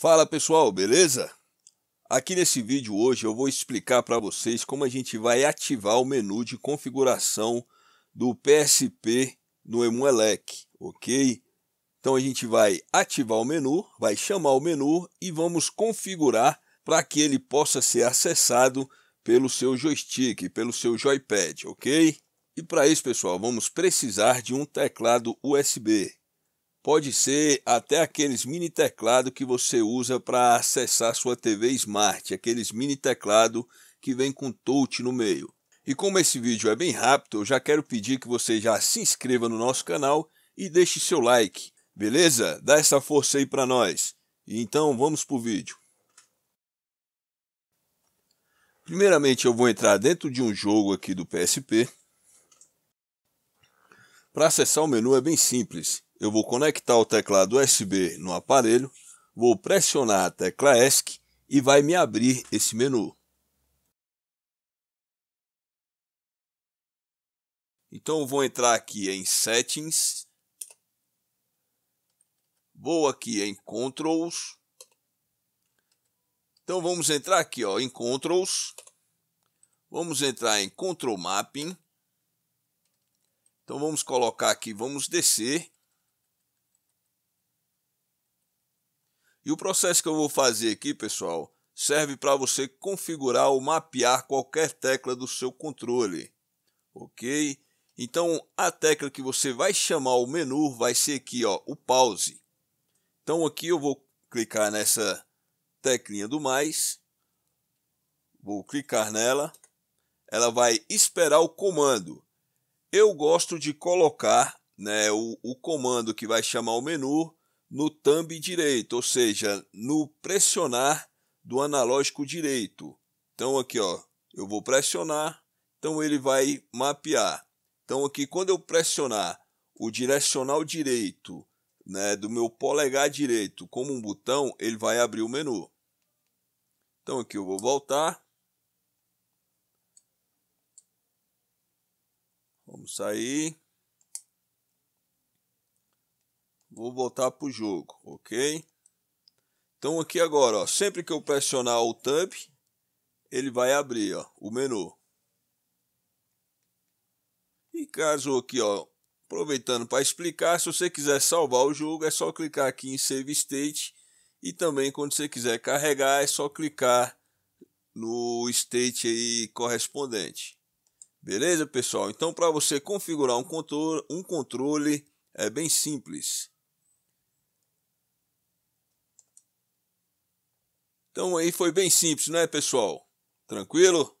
Fala pessoal, beleza? Aqui nesse vídeo hoje eu vou explicar para vocês como a gente vai ativar o menu de configuração do PSP no Emuelec, ok? Então a gente vai ativar o menu, vai chamar o menu e vamos configurar para que ele possa ser acessado pelo seu joystick, pelo seu joypad, ok? E para isso, pessoal, vamos precisar de um teclado USB. Pode ser até aqueles mini teclado que você usa para acessar sua TV Smart, aqueles mini teclado que vem com touch no meio. E como esse vídeo é bem rápido, eu já quero pedir que você já se inscreva no nosso canal e deixe seu like, beleza? Dá essa força aí para nós. Então vamos para o vídeo. Primeiramente eu vou entrar dentro de um jogo aqui do PSP. Para acessar o menu é bem simples eu vou conectar o teclado USB no aparelho, vou pressionar a tecla ESC e vai me abrir esse menu. Então eu vou entrar aqui em Settings, vou aqui em Controls, então vamos entrar aqui ó, em Controls, vamos entrar em Control Mapping, então vamos colocar aqui, vamos descer E o processo que eu vou fazer aqui, pessoal, serve para você configurar ou mapear qualquer tecla do seu controle, ok? Então, a tecla que você vai chamar o menu vai ser aqui, ó, o pause. Então, aqui eu vou clicar nessa teclinha do mais, vou clicar nela, ela vai esperar o comando. Eu gosto de colocar né, o, o comando que vai chamar o menu no thumb direito, ou seja, no pressionar do analógico direito. Então aqui, ó, eu vou pressionar, então ele vai mapear. Então aqui quando eu pressionar o direcional direito, né, do meu polegar direito como um botão, ele vai abrir o menu. Então aqui eu vou voltar. Vamos sair. Vou voltar para o jogo, ok? Então aqui agora, ó, sempre que eu pressionar o Tab, ele vai abrir ó, o menu. E caso aqui, ó, aproveitando para explicar, se você quiser salvar o jogo, é só clicar aqui em Save State. E também quando você quiser carregar, é só clicar no state aí correspondente. Beleza, pessoal? Então, para você configurar um controle, um controle é bem simples. Então aí foi bem simples, né, pessoal? Tranquilo?